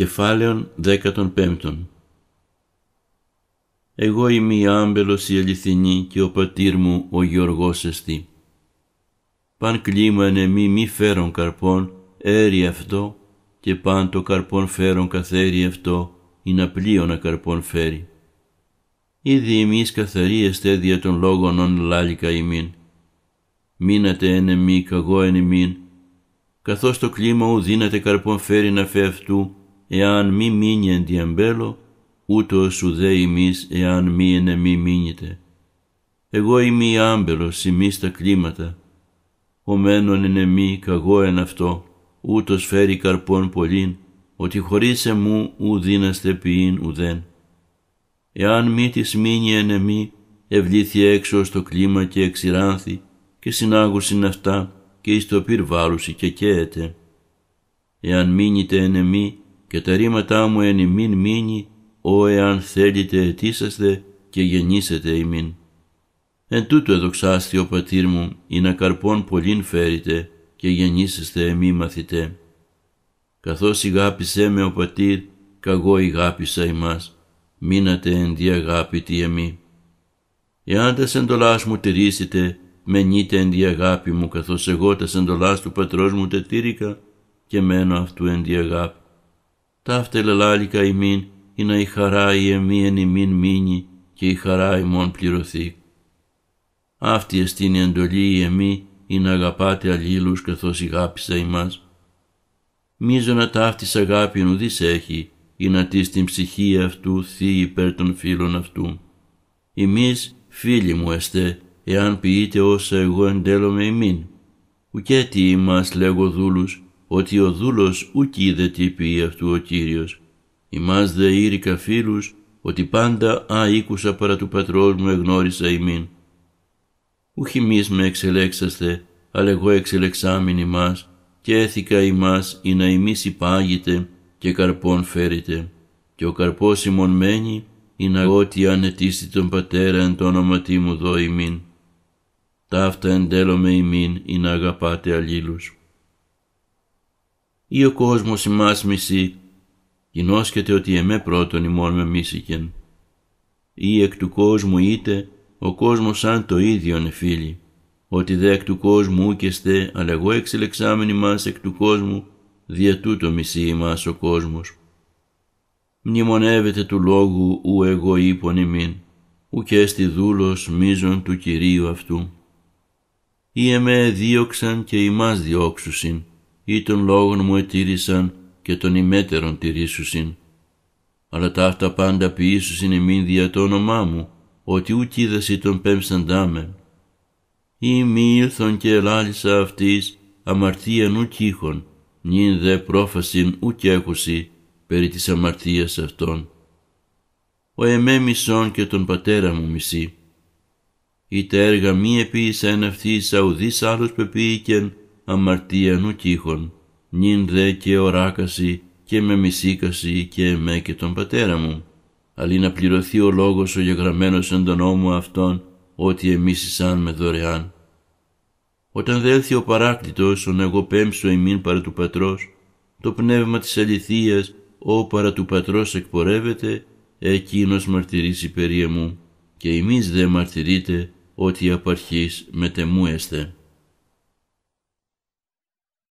Κεφάλαιον 15 Εγώ είμαι η άμπελος η αληθινή και ο πατήρ μου ο Γιωργός εστί. Παν κλίμα εν μη μη φέρον καρπών, έρι αυτό, και παν το καρπών φέρον καθέρι αυτό, είναι απλείο να καρπών φέρει. Ήδη εμείς καθαροί δια των λόγων ον λάλικα ημίν. Μείνατε εν εμί καγώ εν εμίν, καθώς το κλίμα ου δύνατε καρπών φέρει να φε εάν μη μείνει εν διεμπέλω, ούτω σου δε ημείς εάν μη εν μη μείνετε. Εγώ είμαι η άμπελος ημείς τα κλίματα, ομένων εν μη, καγό εν αυτό, ούτως φέρει καρπών πολλήν, ότι χωρίς εμού ου δίναστε ποιήν ουδέν. Εάν μη της μείνει εν εμεί, ευλήθη έξω στο κλίμα και εξηράνθη, και συνάγουσιν αυτά, και εις το πυρ και καίεται. Εάν μείνετε εν εμεί, και τα ρήματά μου εν ημίν μείνει, ο εάν θέλετε ετήσαστε και γεννήσετε ημίν. Εν τούτο εδοξάστη ο πατήρ μου, ή να καρπών πολλήν φέρετε και γεννήσεστε εμή μαθητέ. Καθώς ηγάπησέ με ο πατήρ, καγώ ηγάπησα ημάς, μείνατε εν τι εμή. Εάν τα εντολάς μου τηρήσετε, μενείτε εν διαγάπη μου, καθώς εγώ τα σεντολά του πατρός μου τήρηκα, και μένω αυτού εν διαγάπη. Ταύτε λαλάλικα ημίν, ή να η χαρά η εμίεν ημίν μείνει και η χαρά ημών πληρωθεί. Αυτή εστίν εντολή η εμή, ή να αγαπάτε αλλήλους αλλήλους καθώς μα. μιζω να ταύτης αγάπη ουδής έχει, ή να τη στην ψυχή αυτού θεί υπέρ των φίλων αυτού. Εμείς, φίλοι μου εστέ, εάν ποιείτε όσα εγώ εντέλομαι με ημίν. Ουκέτι ημάς λέγω δούλους ότι ο δούλος ουκ είδε τι πει αυτού ο Κύριος. Ημάς δε ήρικα φίλους, ότι πάντα αήκουσα παρά του πατρός μου εγνώρισα ημίν. Ουχ εμείς με εξελέξαστε, αλλά εγώ εξελεξάμιν μα και έθηκα ημάς ή να ημείς υπάγεται και καρπών φέρετε, Και ο καρπός ημών μένει, ή να ότι ανετίσει τον πατέρα εν το όνοματι μου δω ημίν. Ταύτα εν τέλω με ημίν, ή να αγαπάτε αλλήλους ή ο κόσμος ημάς μισή. κοινώσκεται ότι εμέ πρώτον ημών με μίσηκεν. Ή εκ του κόσμου είτε, ο κόσμος σαν το ίδιον εφίλει, ότι δε εκ του κόσμου ούκεστε, αλλά εγώ εξελεξάμενη μας εκ του κόσμου, δια τούτο μισή ημάς ο κόσμος. Μνημονεύεται του λόγου ου εγώ ύπον ημίν, ουκέστη δούλος μίζων του Κυρίου αυτού. Ή εμέ δίωξαν και ημάς διώξουσιν, ή των λόγων μου ετήρησαν και των ημέτερων τηρήσουσιν. Αλλά τα αυτά πάντα ποιήσουσιν εμήν δια το όνομά μου, ότι ούκ είδασι τον τάμεν. Ή μη ήλθον και ελάλησα αυτής αμαρτίαν ούκ ήχον, νυν δε πρόφασιν ούκ έχουσι περί της αμαρτίας αυτών. Ο εμέ μισόν και τον πατέρα μου μισή. Ή έργα μη επίησαν αυτής αουδής άλλος πεποίηκεν, αμαρτίανου κύχων, νυν δε και οράκαση και με μισήκαση και εμέ και τον πατέρα μου. Αλλή να πληρωθεί ο λόγος ο γεγραμμένος εν τον νόμο αυτόν, ότι εμείς με δωρεάν. Όταν δε έλθει ο παράκλητος, ον εγώ πέμψω ημίν παρά του πατρός, το πνεύμα της αληθείας, ο παρά του πατρός εκπορεύεται, εκείνος μαρτυρήσει περίε μου, και εμείς δε μαρτυρείτε, ότι απαρχής μετεμούεστε.